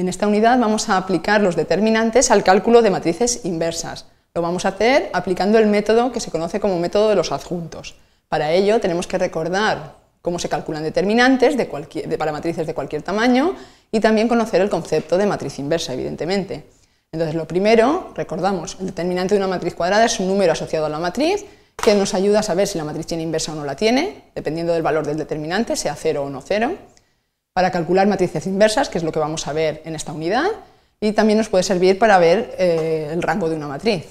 En esta unidad vamos a aplicar los determinantes al cálculo de matrices inversas. Lo vamos a hacer aplicando el método que se conoce como método de los adjuntos. Para ello tenemos que recordar cómo se calculan determinantes de para matrices de cualquier tamaño y también conocer el concepto de matriz inversa, evidentemente. Entonces, lo primero, recordamos, el determinante de una matriz cuadrada es un número asociado a la matriz que nos ayuda a saber si la matriz tiene inversa o no la tiene, dependiendo del valor del determinante, sea cero o no cero para calcular matrices inversas, que es lo que vamos a ver en esta unidad, y también nos puede servir para ver eh, el rango de una matriz.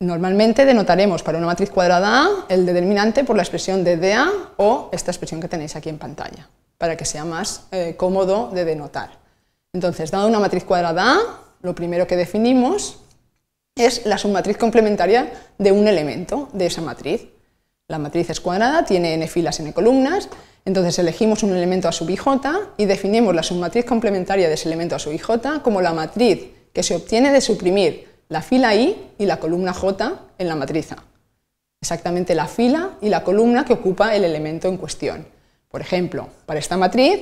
Normalmente denotaremos para una matriz cuadrada A el determinante por la expresión de DA o esta expresión que tenéis aquí en pantalla, para que sea más eh, cómodo de denotar. Entonces, dada una matriz cuadrada A, lo primero que definimos es la submatriz complementaria de un elemento de esa matriz. La matriz es cuadrada, tiene n filas, n columnas, entonces elegimos un elemento a sub j y definimos la submatriz complementaria de ese elemento a sub j como la matriz que se obtiene de suprimir la fila i y la columna j en la matriz Exactamente la fila y la columna que ocupa el elemento en cuestión. Por ejemplo, para esta matriz,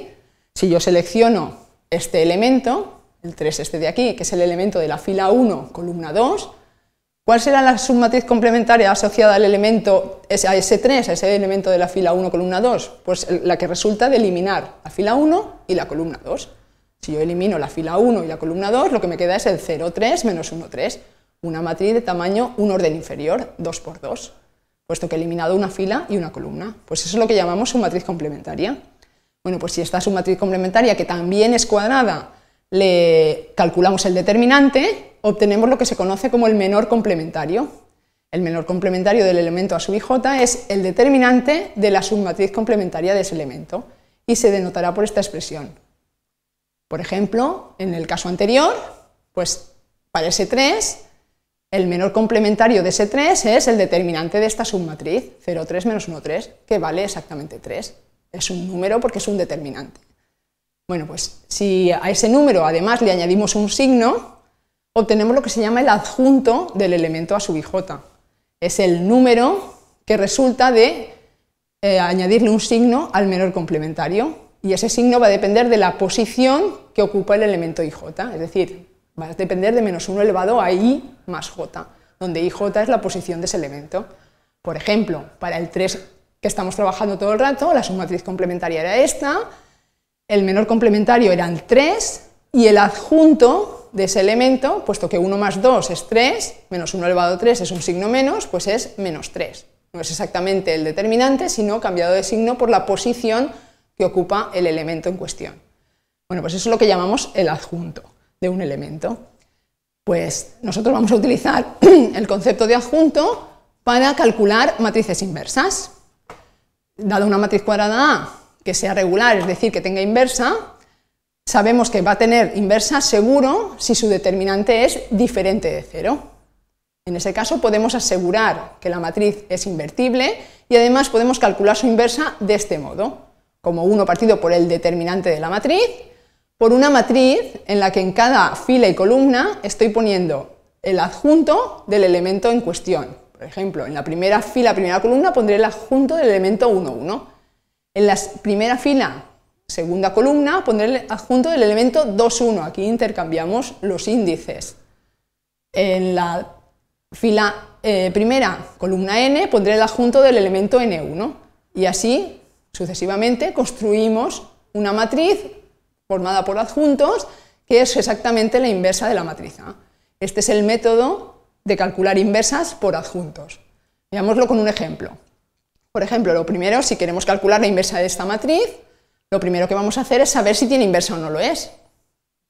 si yo selecciono este elemento, el 3 este de aquí, que es el elemento de la fila 1, columna 2, ¿Cuál será la submatriz complementaria asociada al elemento a ese 3 a ese elemento de la fila 1, columna 2? Pues la que resulta de eliminar la fila 1 y la columna 2. Si yo elimino la fila 1 y la columna 2, lo que me queda es el 0, 3 menos 1, 3, una matriz de tamaño un orden inferior, 2 por 2, puesto que he eliminado una fila y una columna. Pues eso es lo que llamamos submatriz complementaria. Bueno, pues si esta submatriz complementaria, que también es cuadrada, le calculamos el determinante, obtenemos lo que se conoce como el menor complementario. El menor complementario del elemento a sub es el determinante de la submatriz complementaria de ese elemento y se denotará por esta expresión. Por ejemplo, en el caso anterior, pues para ese 3 el menor complementario de ese 3 es el determinante de esta submatriz, 0,3 menos 1,3, que vale exactamente 3. Es un número porque es un determinante. Bueno, pues si a ese número además le añadimos un signo, obtenemos lo que se llama el adjunto del elemento a su ij. Es el número que resulta de eh, añadirle un signo al menor complementario. Y ese signo va a depender de la posición que ocupa el elemento ij, es decir, va a depender de menos 1 elevado a i más j, donde ij es la posición de ese elemento. Por ejemplo, para el 3 que estamos trabajando todo el rato, la submatriz complementaria era esta, el menor complementario eran 3 y el adjunto de ese elemento, puesto que 1 más 2 es 3, menos 1 elevado a 3 es un signo menos, pues es menos 3. No es exactamente el determinante, sino cambiado de signo por la posición que ocupa el elemento en cuestión. Bueno, pues eso es lo que llamamos el adjunto de un elemento. Pues nosotros vamos a utilizar el concepto de adjunto para calcular matrices inversas. Dado una matriz cuadrada A que sea regular, es decir, que tenga inversa, sabemos que va a tener inversa seguro si su determinante es diferente de cero. En ese caso podemos asegurar que la matriz es invertible y además podemos calcular su inversa de este modo, como uno partido por el determinante de la matriz, por una matriz en la que en cada fila y columna estoy poniendo el adjunto del elemento en cuestión. Por ejemplo, en la primera fila, primera columna, pondré el adjunto del elemento 1,1. En la primera fila, segunda columna, pondré el adjunto del elemento 2,1. Aquí intercambiamos los índices. En la fila eh, primera, columna n, pondré el adjunto del elemento n1. Y así, sucesivamente, construimos una matriz formada por adjuntos, que es exactamente la inversa de la matriz Este es el método de calcular inversas por adjuntos. Veámoslo con un ejemplo. Por ejemplo, lo primero, si queremos calcular la inversa de esta matriz, lo primero que vamos a hacer es saber si tiene inversa o no lo es,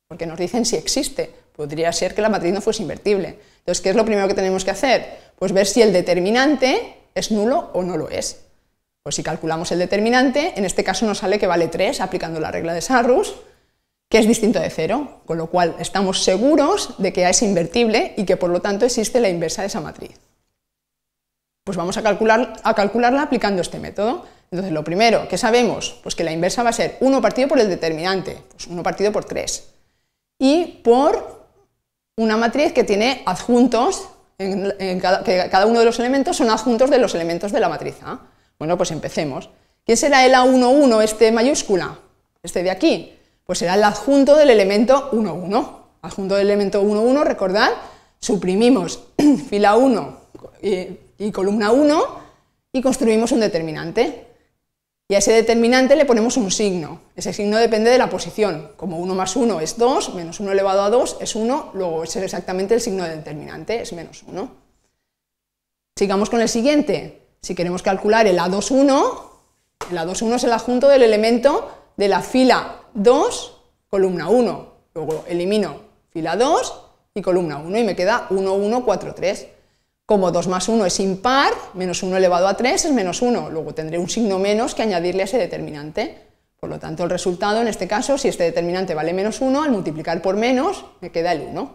porque nos dicen si existe. Podría ser que la matriz no fuese invertible. Entonces, ¿qué es lo primero que tenemos que hacer? Pues ver si el determinante es nulo o no lo es. Pues si calculamos el determinante, en este caso nos sale que vale 3 aplicando la regla de Sarrus, que es distinto de 0, con lo cual estamos seguros de que A es invertible y que por lo tanto existe la inversa de esa matriz. Pues vamos a, calcular, a calcularla aplicando este método. Entonces, lo primero que sabemos, pues que la inversa va a ser 1 partido por el determinante, pues 1 partido por 3, y por una matriz que tiene adjuntos, cada, que cada uno de los elementos son adjuntos de los elementos de la matriz Bueno, pues empecemos. ¿Qué será el A11, este mayúscula? Este de aquí. Pues será el adjunto del elemento 11. Adjunto del elemento 11, recordad, suprimimos fila 1 y eh, y columna 1 y construimos un determinante. Y a ese determinante le ponemos un signo. Ese signo depende de la posición. Como 1 más 1 es 2, menos 1 elevado a 2 es 1, luego ese es exactamente el signo de determinante, es menos 1. Sigamos con el siguiente. Si queremos calcular el A21, el A21 es el adjunto del elemento de la fila 2, columna 1. Luego elimino fila 2 y columna 1 y me queda 1, 1, 4, 3. Como 2 más 1 es impar, menos 1 elevado a 3 es menos 1. Luego tendré un signo menos que añadirle a ese determinante. Por lo tanto, el resultado, en este caso, si este determinante vale menos 1, al multiplicar por menos, me queda el 1.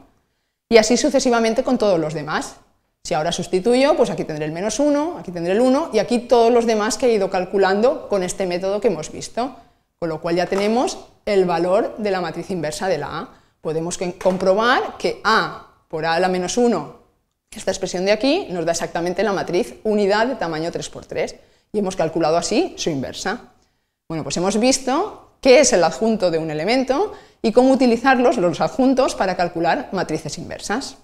Y así sucesivamente con todos los demás. Si ahora sustituyo, pues aquí tendré el menos 1, aquí tendré el 1 y aquí todos los demás que he ido calculando con este método que hemos visto. Con lo cual ya tenemos el valor de la matriz inversa de la A. Podemos comprobar que A por A a la menos 1 esta expresión de aquí nos da exactamente la matriz unidad de tamaño 3x3 y hemos calculado así su inversa. Bueno, pues hemos visto qué es el adjunto de un elemento y cómo utilizarlos los adjuntos para calcular matrices inversas.